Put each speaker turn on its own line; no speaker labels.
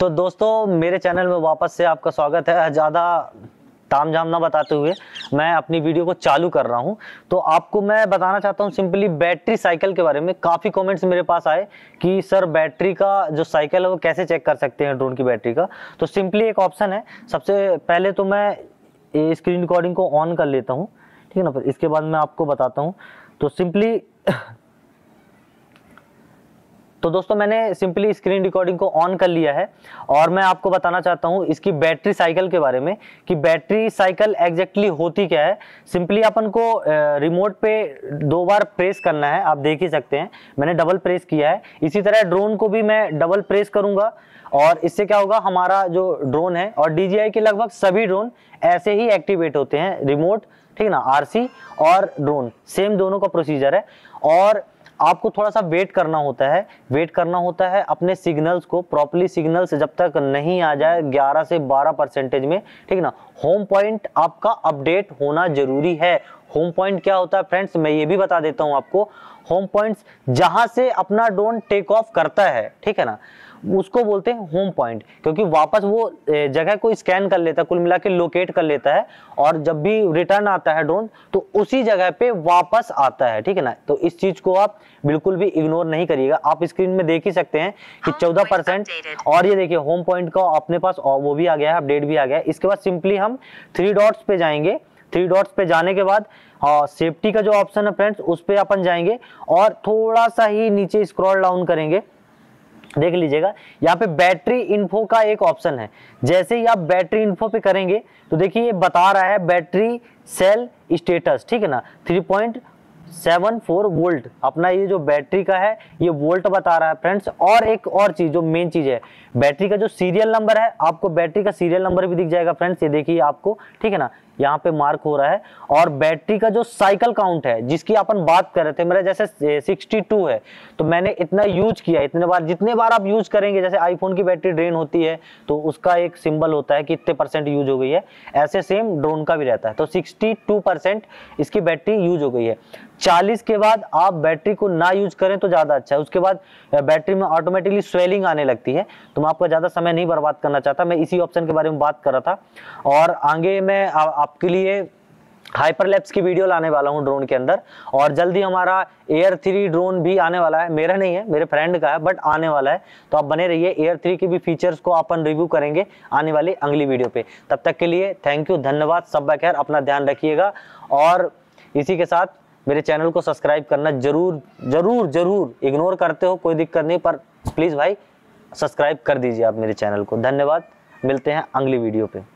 तो दोस्तों मेरे चैनल में वापस से आपका स्वागत है ज़्यादा ताम झाम ना बताते हुए मैं अपनी वीडियो को चालू कर रहा हूं तो आपको मैं बताना चाहता हूं सिंपली बैटरी साइकिल के बारे में काफ़ी कमेंट्स मेरे पास आए कि सर बैटरी का जो साइकिल है वो कैसे चेक कर सकते हैं ड्रोन की बैटरी का तो सिंपली एक ऑप्शन है सबसे पहले तो मैं स्क्रीन रिकॉर्डिंग को ऑन कर लेता हूँ ठीक है ना फिर इसके बाद मैं आपको बताता हूँ तो सिंपली तो दोस्तों मैंने सिंपली स्क्रीन रिकॉर्डिंग को ऑन कर लिया है और मैं आपको बताना चाहता हूँ इसकी बैटरी साइकिल के बारे में कि बैटरी साइकिल एग्जैक्टली होती क्या है सिंपली अपन को रिमोट पे दो बार प्रेस करना है आप देख ही सकते हैं मैंने डबल प्रेस किया है इसी तरह ड्रोन को भी मैं डबल प्रेस करूँगा और इससे क्या होगा हमारा जो ड्रोन है और डी के लगभग सभी ड्रोन ऐसे ही एक्टिवेट होते हैं रिमोट ठीक ना आरसी और ड्रोन सेम दोनों का प्रोसीजर है और आपको थोड़ा सा वेट करना होता है वेट करना होता है अपने सिग्नल्स को प्रॉपरली सिग्नल्स जब तक नहीं आ जाए 11 से 12 परसेंटेज में ठीक ना होम पॉइंट आपका अपडेट होना जरूरी है होम पॉइंट क्या होता है फ्रेंड्स मैं ये भी बता देता हूँ आपको होम पॉइंट्स जहाँ से अपना ड्रोन टेक ऑफ करता है ठीक है ना उसको बोलते हैं होम पॉइंट क्योंकि वापस वो जगह को स्कैन कर लेता है कुल मिला के लोकेट कर लेता है और जब भी रिटर्न आता है ड्रोन तो उसी जगह पे वापस आता है ठीक है ना तो इस चीज को आप बिल्कुल भी इग्नोर नहीं करिएगा आप स्क्रीन में देख ही सकते हैं कि चौदह परसेंट और ये देखिए होम पॉइंट का अपने पास वो भी आ गया है अपडेट भी आ गया है इसके बाद सिंपली हम थ्री डॉट्स पे जाएंगे थ्री डॉट्स पे जाने के बाद सेफ्टी हाँ, का जो ऑप्शन है फ्रेंड्स उस पर अपन जाएंगे और थोड़ा सा ही नीचे स्क्रॉल डाउन करेंगे देख लीजिएगा यहाँ पे बैटरी इन्फो का एक ऑप्शन है जैसे ही आप बैटरी इन्फो पे करेंगे तो देखिए ये बता रहा है बैटरी सेल स्टेटस ठीक है ना three point seven four volt अपना ये जो बैटरी का है ये वोल्ट बता रहा है फ्रेंड्स और एक और चीज जो मेन चीज है बैटरी का जो सीरियल नंबर है आपको बैटरी का सीरियल नंबर भी दिख जाएगा फ्रेंड्स ये देखिए आपको ठीक है ना यहाँ पे मार्क हो रहा है और बैटरी का जो साइकिल काउंट है जिसकी अपन बात कर रहे थे मेरा जैसे 62 है तो मैंने इतना यूज किया इतने बार जितने बार आप यूज करेंगे जैसे आईफोन की बैटरी ड्रेन होती है तो उसका एक सिंबल होता है कि इतने परसेंट यूज हो गई है ऐसे सेम ड्रोन का भी रहता है तो सिक्सटी इसकी बैटरी यूज हो गई है 40 के बाद आप बैटरी को ना यूज करें तो ज़्यादा अच्छा है उसके बाद बैटरी में ऑटोमेटिकली स्वेलिंग आने लगती है तो मैं आपका ज़्यादा समय नहीं बर्बाद करना चाहता मैं इसी ऑप्शन के बारे में बात कर रहा था और आगे मैं आ, आपके लिए हाइपरलैप्स की वीडियो लाने वाला हूं ड्रोन के अंदर और जल्दी हमारा एयर थ्री ड्रोन भी आने वाला है मेरा नहीं है मेरे फ्रेंड का है बट आने वाला है तो आप बने रहिए एयर थ्री के भी फीचर्स को अपन रिव्यू करेंगे आने वाली अगली वीडियो पे तब तक के लिए थैंक यू धन्यवाद सब खैर अपना ध्यान रखिएगा और इसी के साथ मेरे चैनल को सब्सक्राइब करना जरूर जरूर जरूर इग्नोर करते हो कोई दिक्कत नहीं पर प्लीज़ भाई सब्सक्राइब कर दीजिए आप मेरे चैनल को धन्यवाद मिलते हैं अगली वीडियो पर